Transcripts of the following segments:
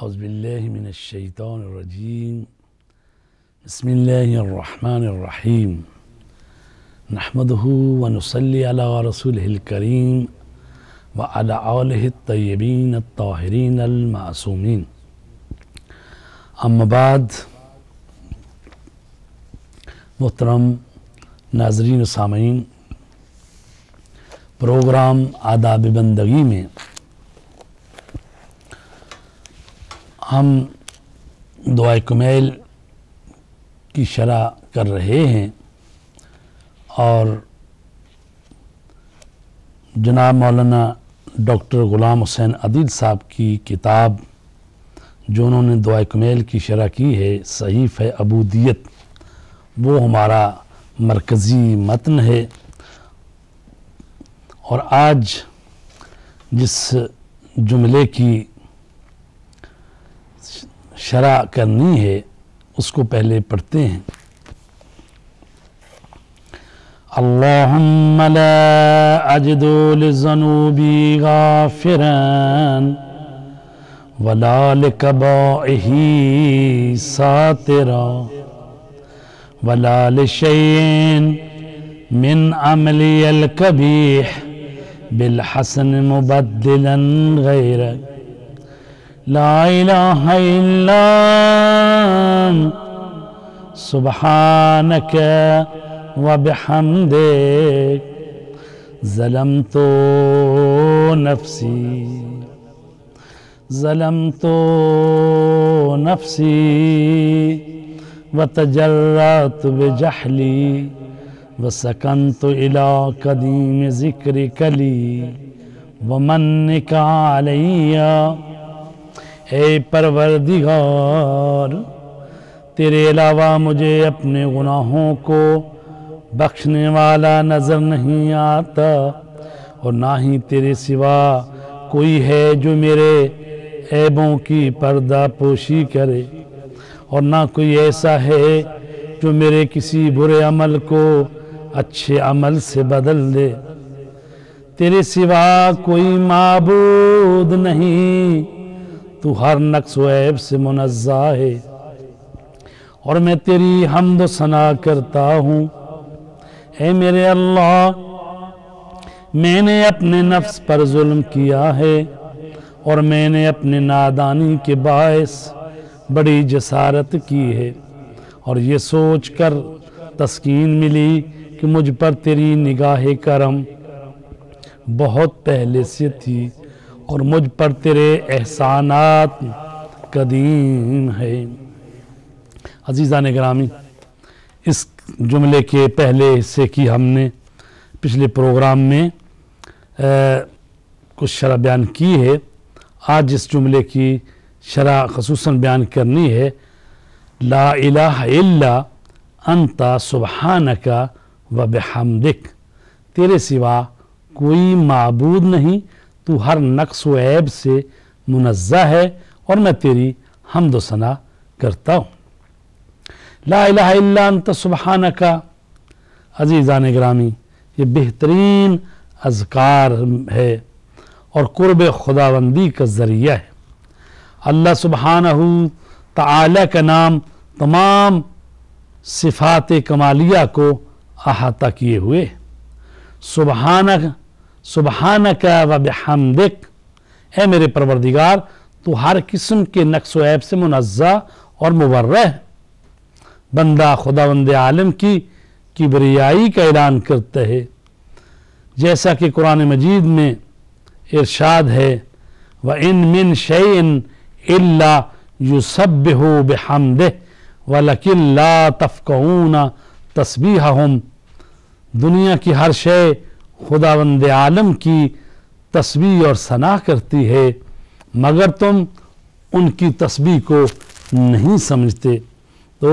أعوذ بالله من الشيطان الرجيم بسم الله الرحمن الرحيم نحمده ونصلي على رسوله الكريم وعلى آله الطيبين الطاهرين المعصومين أما بعد محترم ناظرين السامعين سامعین پروگرام آداب بندگی میں हम दुआ कुमेल की शरह कर रहे हैं और जनाब मौलाना डॉक्टर ग़ुलाम हुसैन अदील साहब की किताब जो उन्होंने दुआ कुमेल की शरह की है सहीफ़ है अबूदियत वो हमारा मरकज़ी मतन है और आज जिस जुमले की शरा करनी है उसको पहले पढ़ते हैं اللهم لا أجد لذنوبي غافرا ولا لكبائه ساترا ولا لشيء من عملي القبيح بالحسن مبدلا غيرك لا إله إلا سبحانك وبحمدك ظلمت نفسي ظلمت نفسي وتجرأت بجحلي وسكنت إلى قديم ذكرك لي ومنك عليّ परवर दिगार तेरे अलावा मुझे अपने गुनाहों को बख्शने वाला नज़र नहीं आता और ना ही तेरे सिवा कोई है जो मेरे ऐबों की पर्दा पोशी करे और ना कोई ऐसा है जो मेरे किसी बुरे अमल को अच्छे अमल से बदल दे तेरे सिवा कोई माबूद नहीं तू हर नक्स वैब से मुनज़ा है और मैं तेरी हमद सना करता हूँ ए मेरे अल्लाह मैंने अपने नफ्स पर जुल्म किया है और मैंने अपने नादानी के बायस बड़ी जसारत की है और ये सोच कर तस्कीन मिली कि मुझ पर तेरी निगाह करम बहुत पहले से थी और मुझ पर तेरे एहसानात कदीम है अजीज़ा ने ग्रामी इस जुमले के पहले हिस्से की हमने पिछले प्रोग्राम में आ, कुछ शरा बयान की है आज इस जुमले की शरा खसूस बयान करनी है ला इला अंता सुबहान का व बेहमदिक तेरे सिवा कोई मबूद नहीं तू हर नक्स व ऐब से मुनज़ा है और मैं तेरी हमद सना करता हूँ लात सुबहाना का अजीज़ान ग्रामी ये बेहतरीन अजकार है और कुर्ब खुदाबंदी का ज़रिया है अल्लाह सुबहाना तला का नाम तमाम सिफात कमालिया को अहाता किए हुए सुबहाना सुबहान का वब हमदिक है मेरे परवरदिगार तो हर किस्म के नक्श ऐब से मुनज़ा और मुबर्र बंदा खुदा बंद आलम की किबरियाई का ऐलान करते है जैसा कि कुरान मजीद में इरशाद है व इन मिन शैन अल्ला यूसब हो बेहमद व लकिल्ला तफ़क़ून तस्बी हम दुनिया की हर शे खुदावंद आलम की तस्वीर और सना करती है मगर तुम उनकी तस्वीर को नहीं समझते तो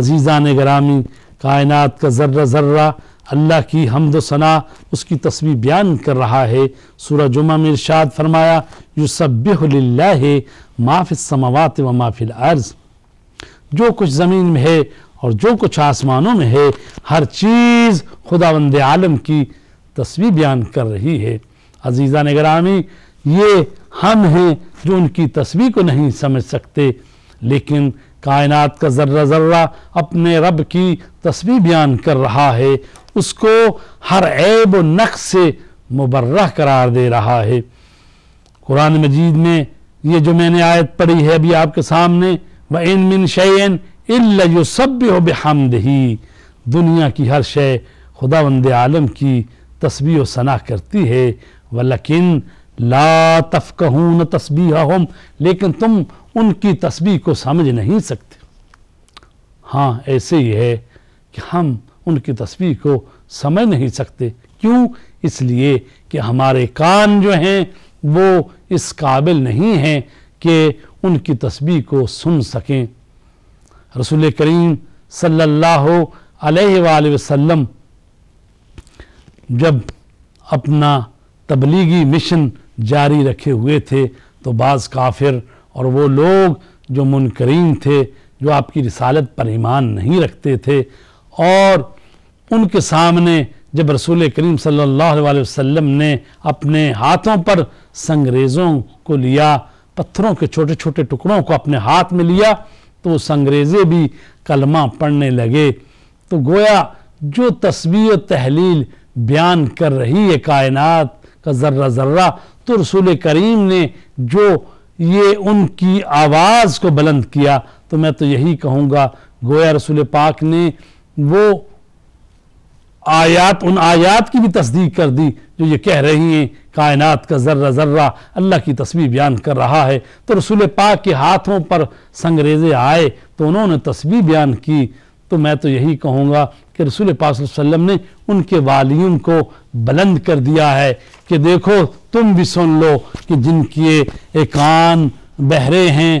अजीज़ान ग्रामी कायनात का ज़र्रा ज़र्रा अल्लाह की हमद सना उसकी तस्वीर बयान कर रहा है सूरह जुमा में इर्शाद फरमाया युसबिल्ला है समवात व माफिल अर्ज़ जो कुछ ज़मीन में है और जो कुछ आसमानों में है हर चीज़ खुदावंद आलम की तस्वीर बयान कर रही है अजीज़ा निगरामी ये हम हैं जो उनकी तस्वीर को नहीं समझ सकते लेकिन कायनात का ज़र्रा ज़र्रा अपने रब की तस्वीर बयान कर रहा है उसको हर ऐब व नक़ से मुबर्रा करार दे रहा है कुरान मजीद में ये जो मैंने आयत पढ़ी है अभी आपके सामने व इन मिन शैन इल्ल सब हो बेहमद ही दुनिया की हर शे खुदा वंद आलम की तस्वीर व सना करती है लातफ ला न तस्बी हम लेकिन तुम उनकी तस्बी को समझ नहीं सकते हाँ ऐसे ही है कि हम उनकी तस्वीर को समझ नहीं सकते क्यों इसलिए कि हमारे कान जो हैं वो इस काबिल नहीं हैं कि उनकी तस्वीर को सुन सकें रसूल करीम सल्लल्लाहु अलैहि वसल्लम जब अपना तबलीगी मिशन जारी रखे हुए थे तो बाज़ काफिर और वो लोग जो मुनकरीन थे जो आपकी रिसालत पर ईमान नहीं रखते थे और उनके सामने जब रसूल करीम सल्लल्लाहु अलैहि वसल्लम ने अपने हाथों पर संगरेज़ों को लिया पत्थरों के छोटे छोटे टुकड़ों को अपने हाथ में लिया तो वो संगरेज़े भी कलमा पढ़ने लगे तो गोया जो तस्वीर तहलील बयान कर रही है कायनात का ज़र्रा ज़र्रा तो रसूल करीम ने जो ये उनकी आवाज़ को बुलंद किया तो मैं तो यही कहूँगा गोया रसूल पाक ने वो आयात उन आयात की भी तस्दीक कर दी जो ये कह रही हैं कायनात का ज़र्रा ज़र्रा अल्लाह की तस्वीर बयान कर रहा है तो रसूल पाक के हाथों पर संगरेज़े आए तो उन्होंने तस्वीर बयान की तो मैं तो यही कहूँगा कि रसूल पासम ने उनके वालियों को बुलंद कर दिया है कि देखो तुम भी सुन लो कि जिनके कान बहरे हैं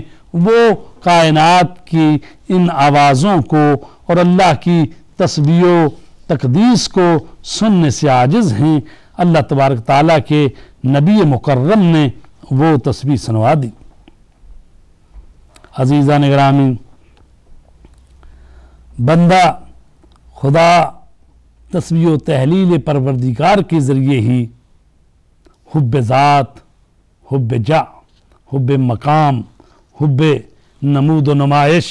वो कायनात की इन आवाज़ों को और अल्लाह की तस्वीर तकदीस को सुनने से आजिज़ हैं अल्लाह तबारक ताली के नबी मुकर्रम ने वो तस्वीर सुनवा दी अजीज़ा निगरामी बंदा खुदा तस्वीर तहलील परवरदिकार के ज़रिए ही हब ज़ात हब जा हब मकाम हब नमूद व नुमाइश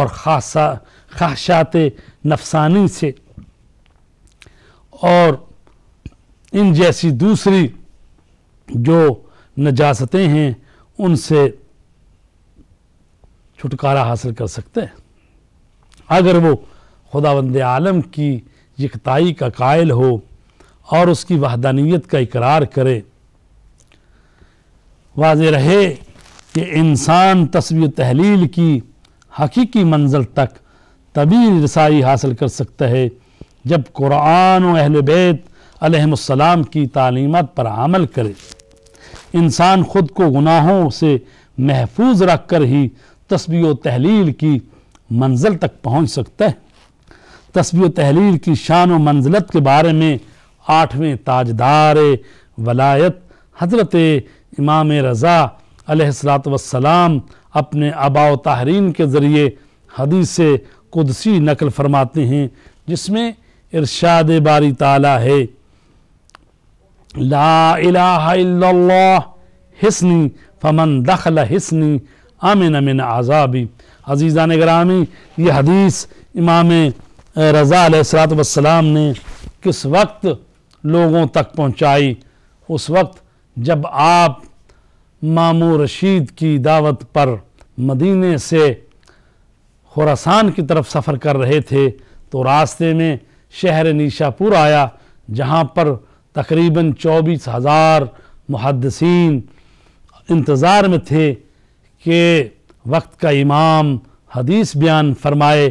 और खासा ख्वाहिशात नफसानी से और इन जैसी दूसरी जो नजासतें हैं उनसे छुटकारा हासिल कर सकते हैं अगर वो खुदा बंद आलम की यकताई का कायल हो और उसकी वहदानियत का इकरार करे वाज रहे कि इंसान तस्वीर तहलील की हकीकी मंजिल तक तभी रसाई हासिल कर सकता है जब कुरान और अहल बैत अलहसलाम की तालीमत पर अमल करे इंसान ख़ुद को गुनाहों से महफूज रख कर ही तस्वीर तहलील की मंजिल तक पहुंच सकता है तस्वीर तहरीर की शान व मंजिलत के बारे में आठवें ताजदार वलायत हजरत इमाम रज़ा अलैहिस्सलात वसलाम अपने आबाव तहरीन के ज़रिए हदीस कुदसी नकल फरमाते हैं जिसमें इरशाद बारी ताला है ला इलाहा हिस्नी फमन दखल हिस्नी अमिन अमिन आज़ाबी ने ग्रामी ये हदीस इमाम रज़ा सलात वसलाम ने किस वक्त लोगों तक पहुँचाई उस वक्त जब आप मामू रशीद की दावत पर मदीने से खुरासान की तरफ सफ़र कर रहे थे तो रास्ते में शहर निशापुर आया जहाँ पर तकरीबन चौबीस हज़ार मुहदसिन इंतज़ार में थे कि वक्त का इमाम हदीस बयान फरमाए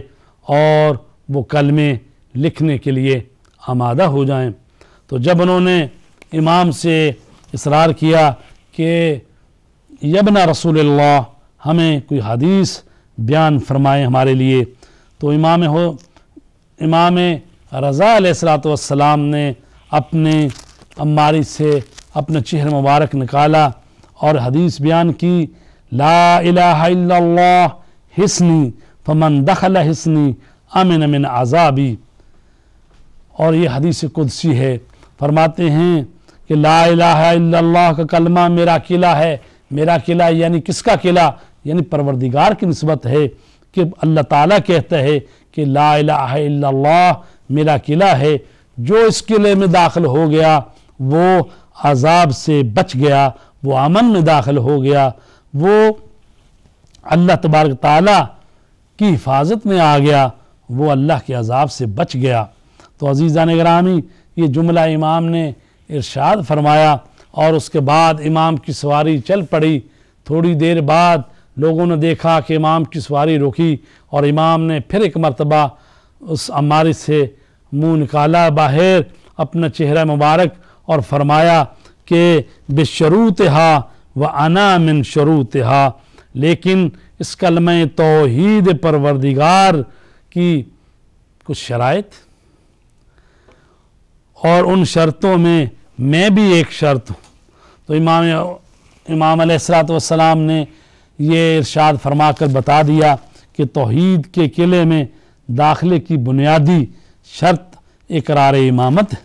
और वो कलमे लिखने के लिए आमादा हो जाएं तो जब उन्होंने इमाम से इसरार किया कि यबना रसूल हमें कोई हदीस बयान फरमाएं हमारे लिए तो इमाम हो इमाम रज़ा सलाम ने अपने अम्मारी से अपने चेहरे मुबारक निकाला और हदीस बयान की ला इला हसनी फमन दखल हसनी अमिन अमिन आज़ाबी और ये हदीस कुदसी है फरमाते हैं कि ला इला का कलमा मेरा किला है मेरा किला यानी किसका किला यानी परवरदिगार की नस्बत है कि अल्लाह ताला कहता है कि ला इला मेरा किला है जो इस किले में दाखिल हो गया वो अजाब से बच गया वो अमन में दाखिल हो गया वो अल्लाह तबारक ताला की हिफाजत में आ गया वो अल्लाह के अजाब से बच गया तो अजीज़ा नगरामी ये जुमला इमाम ने इरशाद फरमाया और उसके बाद इमाम की सवारी चल पड़ी थोड़ी देर बाद लोगों ने देखा कि इमाम की सवारी रुकी और इमाम ने फिर एक मरतबा उस अमारी से मुँह निकाला बाहर अपना चेहरा मुबारक और फरमाया कि बेशरूत हा व अना मिन शरू तहा लेकिन इस कलम तोहद परवरदिगार की कुछ शरात और उन शर्तों में मैं भी एक शर्त हूँ तो इमाम इमाम सलाम ने ये इरशाद फरमा कर बता दिया कि तोहद के किले में दाखिले की बुनियादी शर्त इकरार इमामत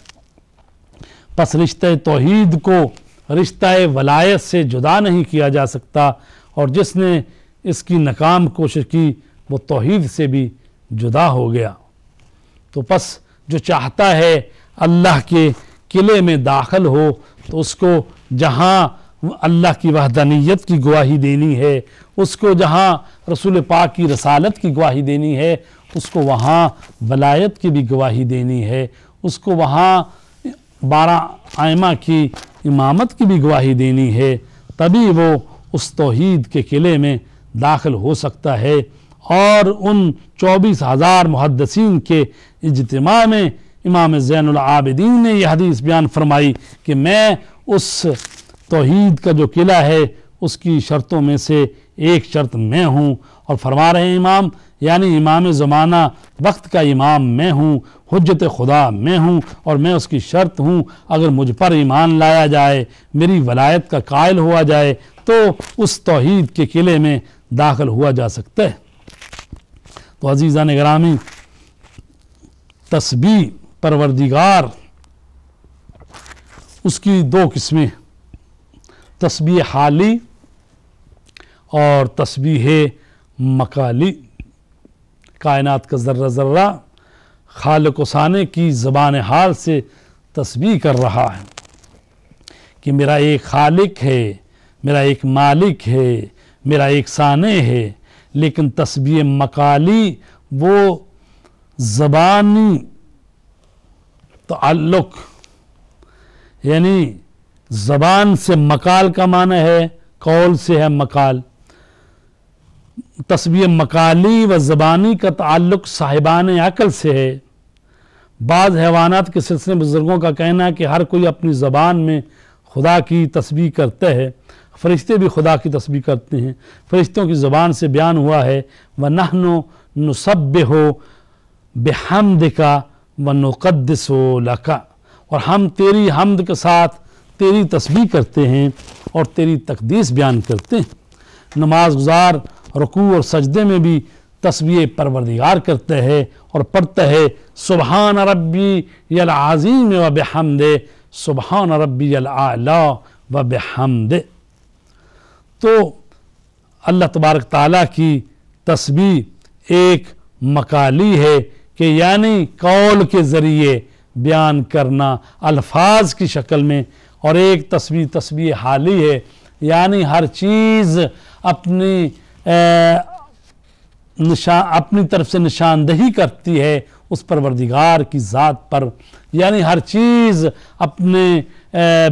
पस रिश्ते तोहद को रिश्ता वलायत से जुदा नहीं किया जा सकता और जिसने इसकी नाकाम कोशिश की वो तोहद से भी जुदा हो गया तो बस जो चाहता है अल्लाह के किले में दाखिल हो तो उसको जहाँ अल्लाह की वहदानियत की गवाही देनी है उसको जहाँ रसूल पाक की रसालत की गवाही देनी है उसको वहाँ वलायत की भी गवाही देनी है उसको वहाँ बारह आयमा की इमामत की भी गवाही देनी है तभी वो उस तोहद के किले में दाखिल हो सकता है और उन चौबीस हज़ार मुहदसिन के इजतम में इमाम ज़ैनआबदीन ने यह हदीस बयान फरमाई कि मैं उस तोहद का जो किला है उसकी शर्तों में से एक शर्त मैं हूँ और फरमा रहे हैं इमाम यानी इमाम ज़माना वक्त का इमाम मैं हूँ हजत खुदा मैं हूँ और मैं उसकी शर्त हूँ अगर मुझ पर ईमान लाया जाए मेरी वलायत का कायल हुआ जाए तो उस तोहद के किले में दाखिल हुआ जा सकता है तो अजीज़ा नगरामी तस्बी परवरदिगार उसकी दो किस्में तस्बी हाली और तस्बी मकाली कायनात का ज़र्रा ज़र्रा खाल साने की ज़बान हाल से तस्वीर कर रहा है कि मेरा एक खालिक है मेरा एक मालिक है मेरा एक साने है लेकिन तस्वीर मकाली वो ज़बानी तल्लुक यानी ज़बान से मकाल का माना है कौल से है मकाल तस्वीर मकाली व ज़बानी का ताल्लुक साहिबान अकल से है बाज़ हैवानात के सिलसिले बुज़ुर्गों का कहना है कि हर कोई अपनी ज़बान में खुदा की तस्वीर करता है फरिश्ते भी खुदा की तस्वीर करते हैं फरिश्तों की ज़बान से बयान हुआ है व नहनो नसब हो बेहमद का व नक़दस लका और हम तेरी हमद के साथ तेरी तस्वीर करते हैं और तेरी तकदीस बयान करते हैं नमाज गुजार रुकू और सजदे में भी तस्वीर परवरदिगार करते हैं और पढ़ते हैं सुबहान रब्बी यल आज़ीम व बेहमद सुबहान रबी यल आला व बेहमद तो अल्लाह तबारक ताली की तस्वीर एक मकाली है कि यानी कौल के ज़रिए बयान करना अल्फाज की शक्ल में और एक तस्वीर तस्वीर हाली है यानी हर चीज़ अपनी निशा अपनी तरफ से निशानदही करती है उस परवरदिगार की ज़ात पर यानी हर चीज़ अपने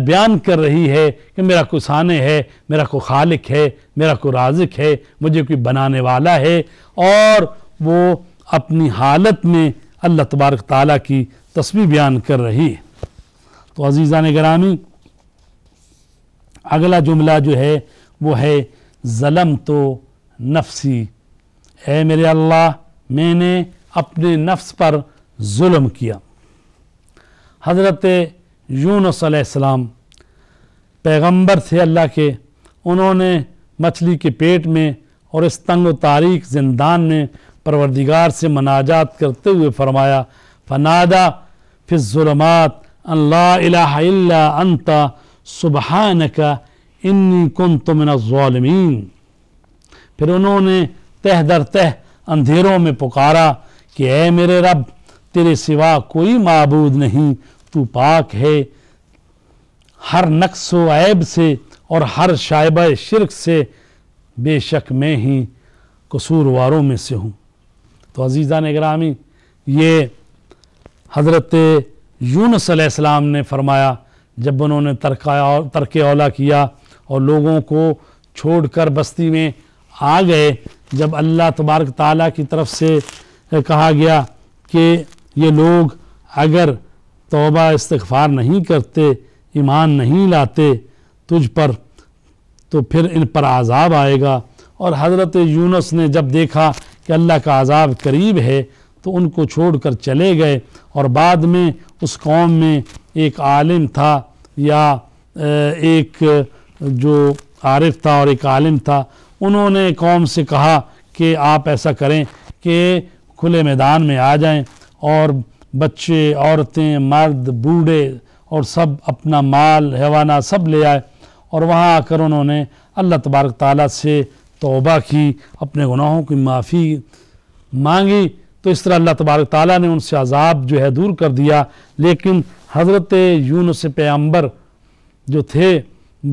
बयान कर रही है कि मेरा कोई सान है मेरा कोई खालिक है मेरा कोई राजिक है मुझे कोई बनाने वाला है और वो अपनी हालत में अल्लाह तबारक ताला की तस्वीर बयान कर रही है तो अजीज़ा ने ग्रामी अगला जुमला जो है वो है ज़लम तो नफसी ए मेरे अल्लाह मैंने अपने नफ्स पर जुल्म किया हज़रत यून आसमाम पैगंबर थे अल्लाह के उन्होंने मछली के पेट में और इस तंग तारीख जिंदान में परवरदिगार से मनाजात करते हुए फरमाया फनादा फिर फिजुलमात अल्लाह अंता सुबहान का इन्नी कुन तुमिन फिर उन्होंने तह दर तह अंधेरों में पुकारा कि ऐ मेरे रब तेरे सिवा कोई मबूद नहीं तू पाक है हर नक्स ऐब से और हर शायब शिरक से बेशक मैं ही कसूरवारों में से हूँ तो अजीज़ा नगरामी ये हज़रत यूनस आसमाम ने फरमाया जब उन्होंने तरका तरक औला किया और लोगों को छोड़कर बस्ती में आ गए जब अल्लाह तबारक ताला की तरफ से कहा गया कि ये लोग अगर तोबा इस्तफ़ार नहीं करते ईमान नहीं लाते तुझ पर तो फिर इन पर आज़ाब आएगा और हज़रत यूनस ने जब देखा कि अल्लाह का आज़ाब करीब है तो उनको छोड़कर चले गए और बाद में उस कौम में एक आलिम था या एक जो आरिफ था और एक आलिम था उन्होंने कौम से कहा कि आप ऐसा करें कि खुले मैदान में आ जाएं और बच्चे औरतें मर्द बूढ़े और सब अपना माल हैवाना सब ले आए और वहाँ आकर उन्होंने अल्लाह तबारक ताला से तोबा की अपने गुनाहों की माफ़ी मांगी तो इस तरह अल्लाह तबारक ताली ने उनसे अजाब जो है दूर कर दिया लेकिन हज़रत से पैम्बर जो थे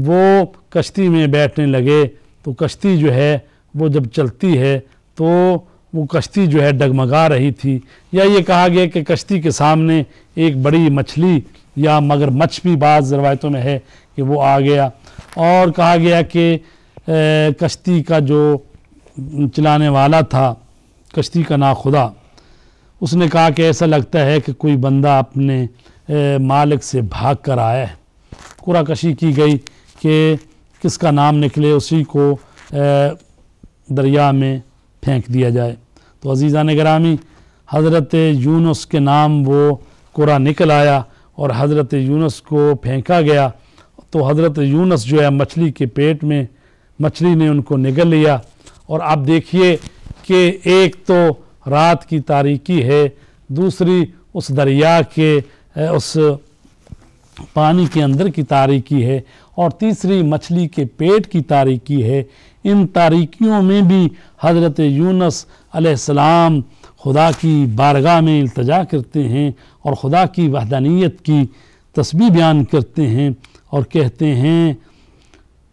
वो कश्ती में बैठने लगे तो कश्ती जो है वो जब चलती है तो वो कश्ती जो है डगमगा रही थी या ये कहा गया कि कश्ती के सामने एक बड़ी मछली या मगर मच्छ भी बाज़ रवायतों में है कि वो आ गया और कहा गया कि कश्ती का जो चलाने वाला था कश्ती का ना खुदा उसने कहा कि ऐसा लगता है कि कोई बंदा अपने ए, मालिक से भाग कर आया है कुराकशी की गई कि किसका नाम निकले उसी को दरिया में फेंक दिया जाए तो अजीज़ा ग्रामी हज़रत यूनस के नाम वो कोरा निकल आया और हज़रत यूनस को फेंका गया तो हज़रत यूनस जो है मछली के पेट में मछली ने उनको निगल लिया और आप देखिए कि एक तो रात की तारीकी है दूसरी उस दरिया के उस पानी के अंदर की तारीकी है और तीसरी मछली के पेट की तारीकी है इन तारीकियों में भी हज़रत यूनस सलाम खुदा की बारगाह में अल्तजा करते हैं और खुदा की वहदानियत की तस्वीर बयान करते हैं और कहते हैं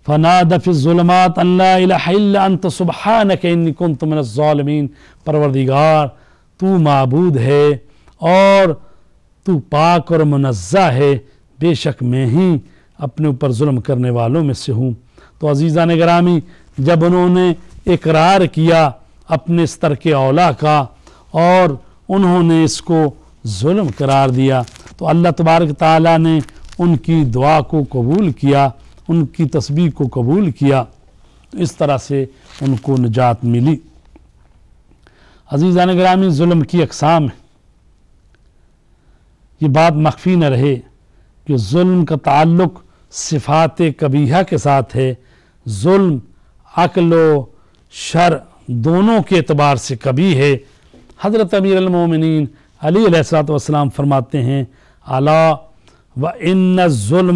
फ़ना दफ़िलमात अल्लात सुबह नकन तुमनमीन परवरदिगार तू मबूद है और तू पाक और मुनज़ा है बेशक मैं ही अपने ऊपर जुल्म करने वालों में से हूँ तो अजीज़ा ने ग्रामी जब उन्होंने इकरार किया अपने स्तर के औला का और उन्होंने इसको जुल्म करार दिया तो अल्लाह तबारक ताली ने उनकी दुआ को कबूल किया उनकी तस्वीर को कबूल किया तो इस तरह से उनको निजात मिली अज़ीज़ा ने ग्रामी जुल्म की अकसाम है ये बात मख्फी न रहे कि जुल्म का ताल्लुक सिफात कबीहा के साथ है जुल्म अकलो शर दोनों के अतबार से कभी है हज़रत अलीसात अलीसलाम फरमाते हैं अला व इन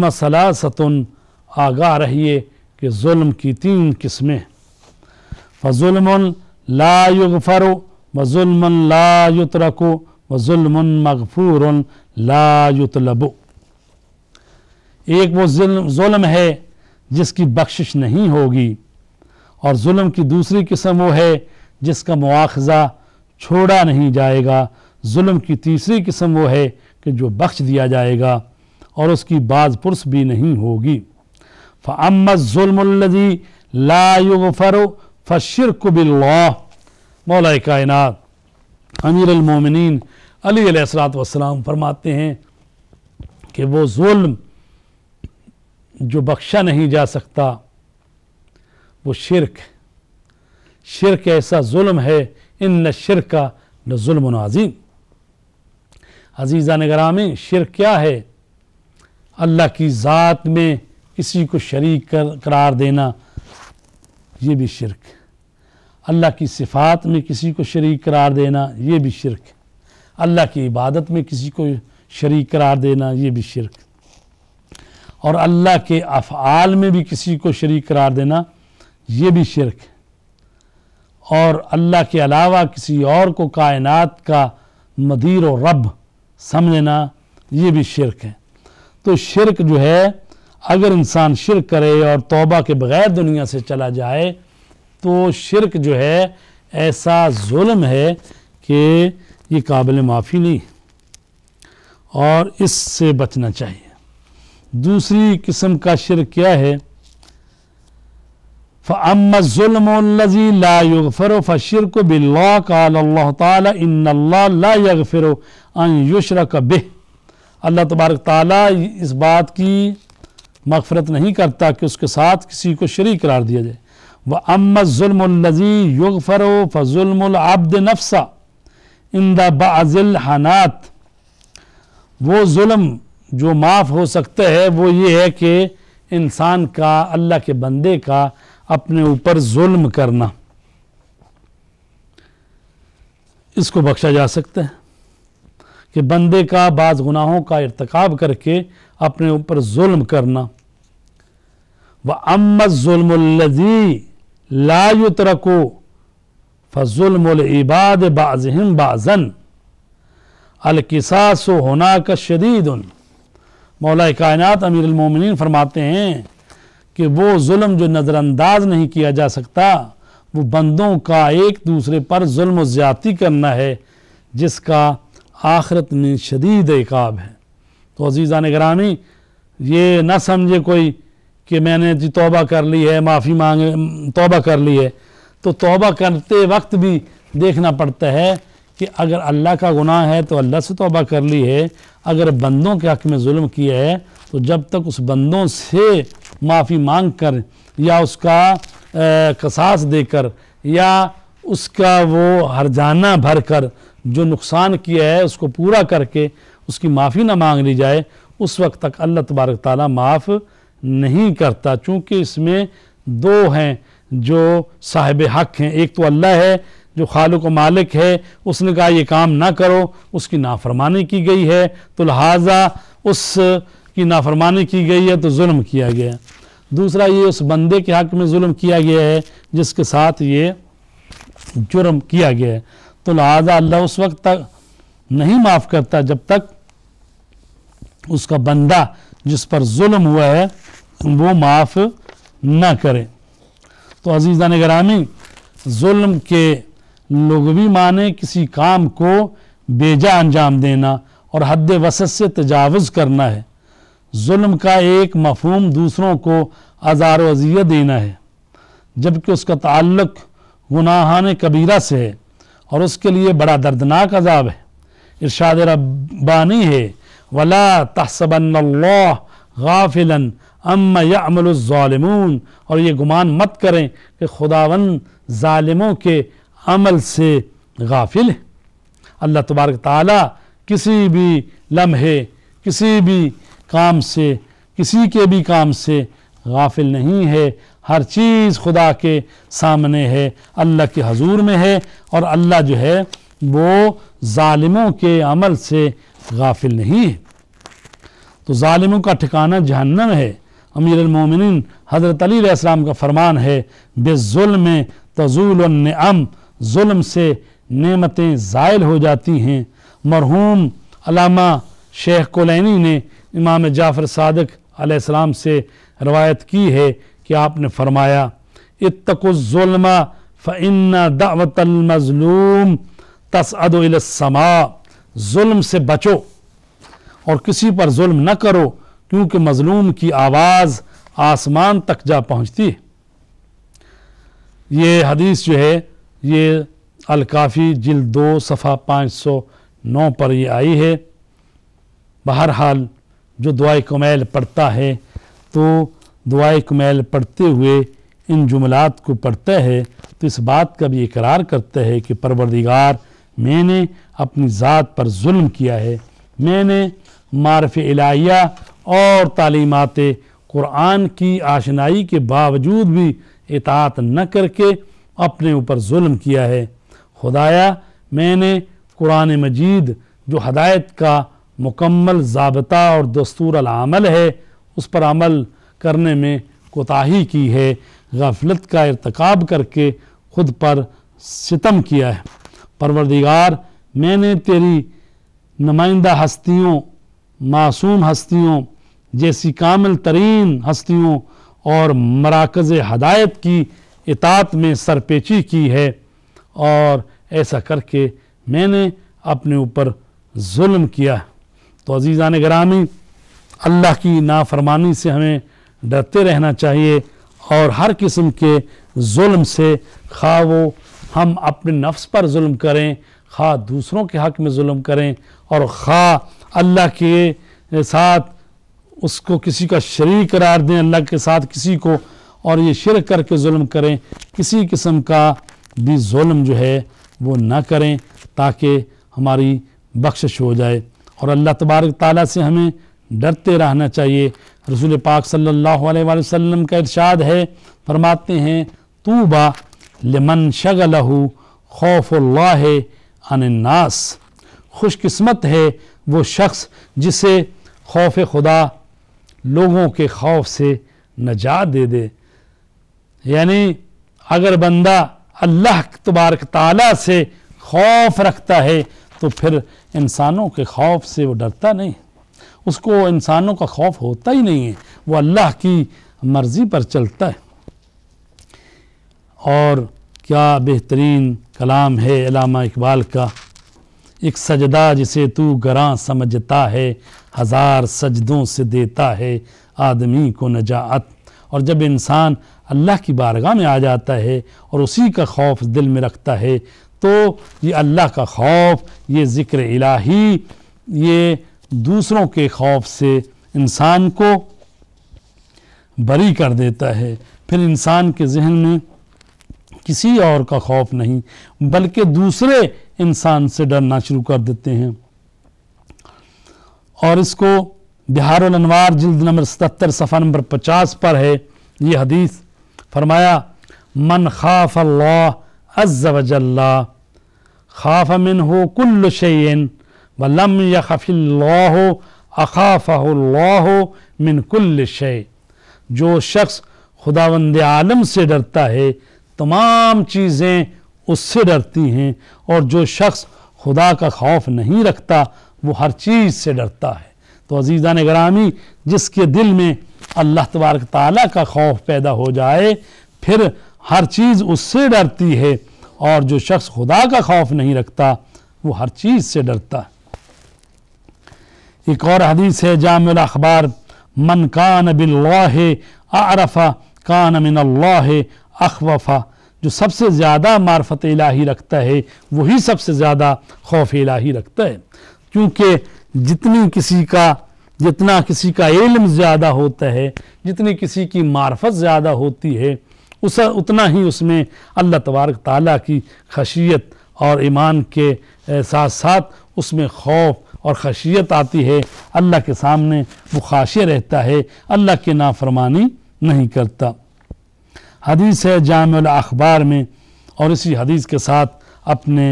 म सलासतन आगा रहिए कि जुल्म की तीन किस्में फ़ुल्म लायुगफ़र वज़ुल्म लायुतरको वज़ुल्म मगफ़ूर लायुतलबो एक वो जुल्म है जिसकी बख्शिश नहीं होगी और जुल्म की दूसरी किस्म वो है जिसका मुआखजा छोड़ा नहीं जाएगा जुल्म की तीसरी किस्म वो है कि जो बख्श दिया जाएगा और उसकी बाज पुरस भी नहीं होगी ला लायुगफ़र फ़शिरक बिल्ला मौला कायनत अमीरमिन अली सलात वसलाम फरमाते हैं कि वो जुल्म जो बख्शा नहीं जा सकता वो शिरक शिरक ऐसा जुल्म है इन न शिर का न जुल्म नाजीम अजीज़ा नगरामी शिर क्या है अल्लाह की ज़ात में किसी को शरीक कर, करार देना ये भी शिरक अल्लाह की सिफात में किसी को शरीक करार देना ये भी शिरक अल्लाह की इबादत में किसी को शरीक करार देना ये भी शिरक और अल्लाह के अफ़ाल में भी किसी को शरीक करार देना ये भी शिरक है और अल्लाह के अलावा किसी और को कायनात का मदीर और रब समझना ये भी शिरक है तो शिरक जो है अगर इंसान शिरक करे और तौबा के बग़ैर दुनिया से चला जाए तो शिरक जो है ऐसा जुल्म है कि ये काबिल माफ़ी नहीं और इससे बचना चाहिए दूसरी किस्म का शिर क्या है फ़मज़ुल्मजी ला फरो फ़िर को बिल्ला कल्ला युशर कब अल्लाह तबारक ताली इस बात की मफरत नहीं करता कि उसके साथ किसी को शरी करार दिया जाए व युग फ़रो फ़ुल्मआब्द नफसा इंदा बाज़िल हनात वो म जो माफ़ हो सकता है वो ये है कि इंसान का अल्लाह के बंदे का अपने ऊपर जुल्म करना इसको बख्शा जा सकता है कि बंदे का बाज़ गुनाहों का इरतकब करके अपने ऊपर जुल्म करना व अम्मज़ुल्मजी लायुत फजुल फ़ुल्मबाद बाज़म बाज़न अलकिसास होना का शदीद उन मौला कायनत अमीर अमीरमिन फरमाते हैं कि वो जुल्म जो नज़रअंदाज नहीं किया जा सकता वो बंदों का एक दूसरे पर जुल्म ज़्यादती करना है जिसका आखरत में शदीद इकाब है तो अजीज़ा ग्रामी ये ना समझे कोई कि मैंने जी तोबा कर ली है माफ़ी मांगे तोबा कर ली है तो तोबा करते वक्त भी देखना पड़ता है कि अगर अल्लाह का गुनाह है तो अल्लाह से तोबा कर ली है अगर बंदों के हक में जुल्म किया है तो जब तक उस बंदों से माफ़ी मांग कर या उसका कसास देकर या उसका वो हरजाना भर कर जो नुकसान किया है उसको पूरा करके उसकी माफ़ी ना मांग ली जाए उस वक्त तक अल्लाह तबारक ताली माफ़ नहीं करता चूँकि इसमें दो हैं जो साहिब हक हैं एक तो अल्लाह है जो खाल को मालिक है उसने कहा यह काम ना करो उसकी नाफरमानी की गई है तो लिहाजा उस की नाफरमानी की गई है तो जुल्म किया गया है दूसरा ये उस बंदे के हक में जुल्म किया गया है जिसके साथ ये जुर्म किया गया है तो लिहाजा अल्लाह उस वक्त तक नहीं माफ़ करता जब तक उसका बंदा जिस पर जुल्म हुआ है वो माफ़ ना करे तो अजीज़ा ने ग्रामी जुल्म के लगवी माने किसी काम को बेजा अंजाम देना और हद वसत से तजावज़ करना है जुल्म का एक मफहम दूसरों को आज़ार अजियत देना है जबकि उसका ताल्लुक गुनाहान कबीरा से है और उसके लिए बड़ा दर्दनाक अजाब है इरशाद रब्बानी है वला तहसबन गाफिलन अम और ये गुमान मत करें कि खुदावन ालमों के अमल से गाफिल है अल्लाह तबारक ताली किसी भी लम्हे किसी भी काम से किसी के भी काम से गाफिल नहीं है हर चीज़ खुदा के सामने है अल्लाह के हजूर में है और अल्लाह जो है वो ालिमों के अमल से गाफिल नहीं है तो ालिमों का ठिकाना जहन्नम है अमीर मोमिन हज़रत अली का फरमान है बेजुल्म तजूल नम जुल्म से नेमतें ज़ायल हो जाती हैं मरहूम अलामा शेख कोलैनी ने इमाम जाफ़र सादक आसलाम से रवायत की है कि आपने फरमाया इतकुलमा फ़िन दावतमज़लूम तसअदसमा जुल्म से बचो और किसी पर जुल्म न करो क्योंकि मज़लूम की आवाज़ आसमान तक जा पहुँचती है ये हदीस जो है ये अलकाफ़ी जिल दो सफ़ा पाँच सौ नौ पर ये आई है बहरहाल जो दुआ कमैल पढ़ता है तो दुआ कमैल पढ़ते हुए इन जुमलात को पढ़ता है तो इस बात का भी इकरार करता है कि परवरदिगार मैंने अपनी ज़ात पर जुल्म किया है मैंने मारफ इलाहिया और तालीमत क़ुरान की आशनाई के बावजूद भी इतात न करके अपने ऊपर जुल्म किया है खुदाया मैंने कुरान मजीद जो हदायत का मुकम्मल जबता और दस्तूर अमल है उस पर अमल करने में कोताही की है गफलत का इरतकब करके खुद पर सितम किया है परवरदिगार मैंने तेरी नुमाइंदा हस्तियों मासूम हस्तियों जैसी कामिल तरीन हस्तियों और मराकज़ हदायत की इतात में सरपेची की है और ऐसा करके मैंने अपने ऊपर जुल्म किया तो ने ग्रामी अल्लाह की नाफरमानी से हमें डरते रहना चाहिए और हर किस्म के जुल्म से खा वो हम अपने नफ्स पर जुल्म करें खा दूसरों के हक़ में जुल्म करें और खा अल्लाह के साथ उसको किसी का शरीक करार दें अल्लाह के साथ किसी को और ये शिर करके जुल्म करें किसी किस्म का भी जुल्म जो है वो ना करें ताकि हमारी बख्शिश हो जाए और अल्लाह तबारक ताला से हमें डरते रहना चाहिए रसूल पाक सल्लल्लाहु अलैहि वसल्लम का इरशाद है फरमाते हैं तूबा लिमन शगलहू खौफुल्लाह अननास खुशकिस्मत है वो शख्स जिसे खौफ खुदा लोगों के खौफ से नजात दे दे यानी अगर बंदा अल्लाह तबारक ताला से खौफ रखता है तो फिर इंसानों के खौफ से वो डरता नहीं उसको इंसानों का खौफ होता ही नहीं है वो अल्लाह की मर्ज़ी पर चलता है और क्या बेहतरीन कलाम है अलामा इकबाल का एक सजदा जिसे तू गरा समझता है हज़ार सजदों से देता है आदमी को नजात और जब इंसान अल्लाह की बारगाह में आ जाता है और उसी का खौफ दिल में रखता है तो ये अल्लाह का खौफ ये ज़िक्र इलाही ये दूसरों के खौफ से इंसान को बरी कर देता है फिर इंसान के जहन में किसी और का खौफ नहीं बल्कि दूसरे इंसान से डरना शुरू कर देते हैं और इसको बिहार जिल्द जल्द नंबर सतर सफ़ा नंबर पचास पर है ये हदीस फरमाया मन खाफ अल्लाह अज्जवजल्ला खाफ मिन हो कुल्ल शयन वलम लम यफ़िल्ला हो हो मिन कुल्ल शय जो शख्स खुदावंद आलम से डरता है तमाम चीज़ें उससे डरती हैं और जो शख्स खुदा का खौफ नहीं रखता वो हर चीज़ से डरता है तो अजीज़ा नगरामी जिसके दिल में अल्लाह तबारक ताली का खौफ पैदा हो जाए फिर हर चीज़ उससे डरती है और जो शख्स खुदा का खौफ नहीं रखता वो हर चीज़ से डरता है एक और हदीस है जाम अखबार मन कान बिल्लाह आरफा कान मिन अल्लाह अखवफा जो सबसे ज़्यादा मार्फत इलाही रखता है वही सबसे ज़्यादा खौफ इलाही रखता है क्योंकि जितनी किसी का जितना किसी का इल्म ज़्यादा होता है जितनी किसी की मार्फत ज़्यादा होती है उस उतना ही उसमें अल्लाह तबारक ताली की खशियत और ईमान के साथ साथ उसमें खौफ और खशियत आती है अल्लाह के सामने वो रहता है अल्लाह की नाफरमानी नहीं करता हदीस है जाम अखबार में और इसी हदीस के साथ अपने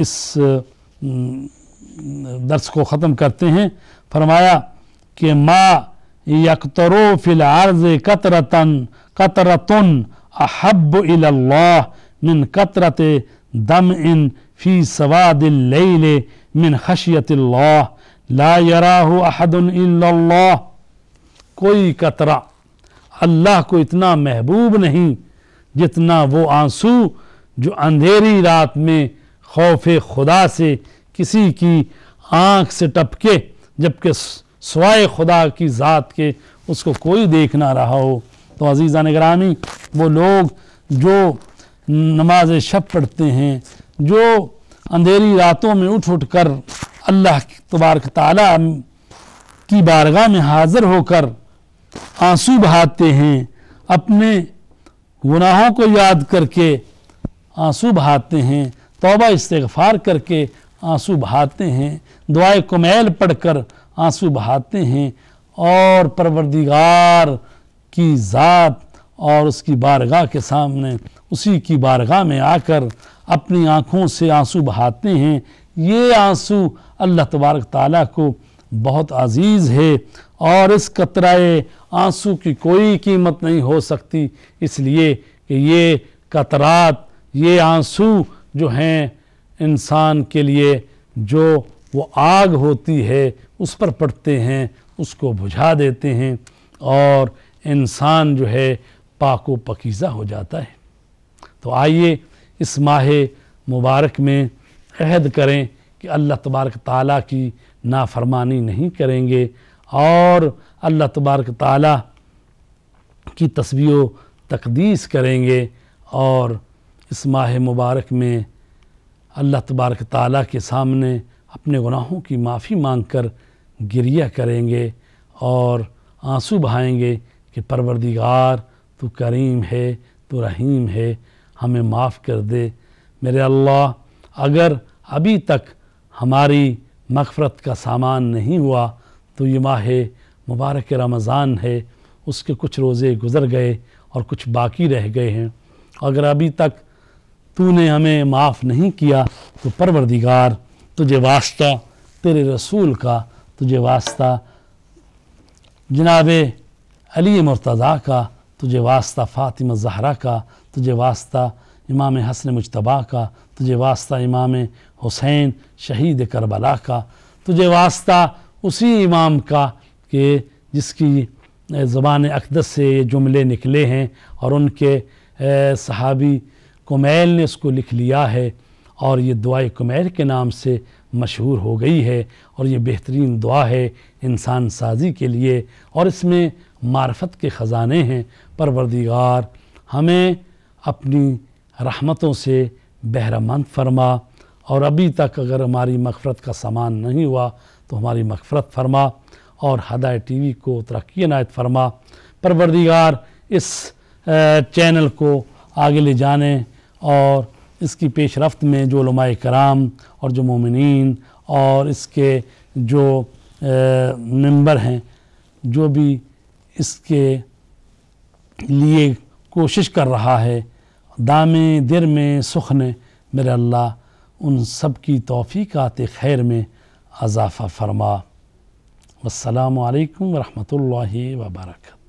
इस दर्स को ख़त्म करते हैं फरमाया कि माँ यकतरो आर्ज कतरतन कतरतन अहब इल्लाह मिन कतरत दम इन फ़ी सवादिल मिन खशियतिल्लाह ला यराहु अहदन इल्लाह कोई कतरा अल्लाह को इतना महबूब नहीं जितना वो आंसू जो अंधेरी रात में खौफ खुदा से किसी की आँख से टपके जबकि स्वाय खुदा की ज़ात के उसको कोई देख ना रहा हो तो अजीज़ा निगरानी वो लोग जो नमाज शब पढ़ते हैं जो अंधेरी रातों में उठ उठ कर अल्लाह तबारक ताला की बारगाह में हाज़िर होकर आंसू बहाते हैं अपने गुनाहों को याद करके आंसू बहाते हैं तोबा इस्तफ़ार करके आंसू बहाते हैं दुआए कुमैल पढ़कर आंसू बहाते हैं और परवरदिगार की ज़ात और उसकी बारगाह के सामने उसी की बारगाह में आकर अपनी आँखों से आंसू बहाते हैं ये आंसू अल्लाह तबारक ताला को बहुत अजीज़ है और इस कतराए आंसू की कोई कीमत नहीं हो सकती इसलिए कि ये कतरात ये आंसू जो हैं इंसान के लिए जो वो आग होती है उस पर पड़ते हैं उसको बुझा देते हैं और इंसान जो है पाको पकीज़ा हो जाता है तो आइए इस माह मुबारक में अहद करें कि अल्लाह तबारक ताली की नाफरमानी नहीं करेंगे और अल्लाह तबारक ताला की तस्वीर तकदीस करेंगे और इस माह मुबारक में अल्लाह तबारक ताली के सामने अपने गुनाहों की माफ़ी मांग कर गिरिया करेंगे और आंसू बहाएंगे कि परवरदिगार तो करीम है तो रहीम है हमें माफ़ कर दे मेरे अल्लाह अगर अभी तक हमारी मगफ़रत का सामान नहीं हुआ तो ये माह मुबारक रमज़ान है उसके कुछ रोज़े गुज़र गए और कुछ बाकी रह गए हैं अगर अभी तक तूने हमें माफ़ नहीं किया तो परवरदिगार तुझे वास्ता तेरे रसूल का तुझे वास्ता जनाब अली मुर्तज़ा का तुझे वास्ता फ़ातिमा जहरा का तुझे वास्ता इमाम हसन मुशतबा का तुझे वास्ता इमाम हुसैन शहीद करबला का तुझे वास्ता उसी इमाम का के जिसकी ज़बान अकदस से ये जुमले निकले हैं और उनके सहाबी कुमैल ने इसको लिख लिया है और ये दुआ कुमैल के नाम से मशहूर हो गई है और ये बेहतरीन दुआ है इंसान साजी के लिए और इसमें मार्फत के ख़जाने हैं परवरदिगार हमें अपनी रहमतों से बहरमंद फरमा और अभी तक अगर हमारी मफफरत का सामान नहीं हुआ तो हमारी मफफरत फरमा और हदाय टी वी को तरक्की नायत फरमा परवरदिगार इस चैनल को आगे ले जाने और इसकी पेश रफ्त में जो कराम और जो ममिन और इसके जो मेंबर हैं जो भी इसके लिए कोशिश कर रहा है दामे दिर में सुख ने मेरे अल्लाह उन सब की तोफ़ी आते खैर में अजाफ़ा फरमा वालकम वरहमल वबरकू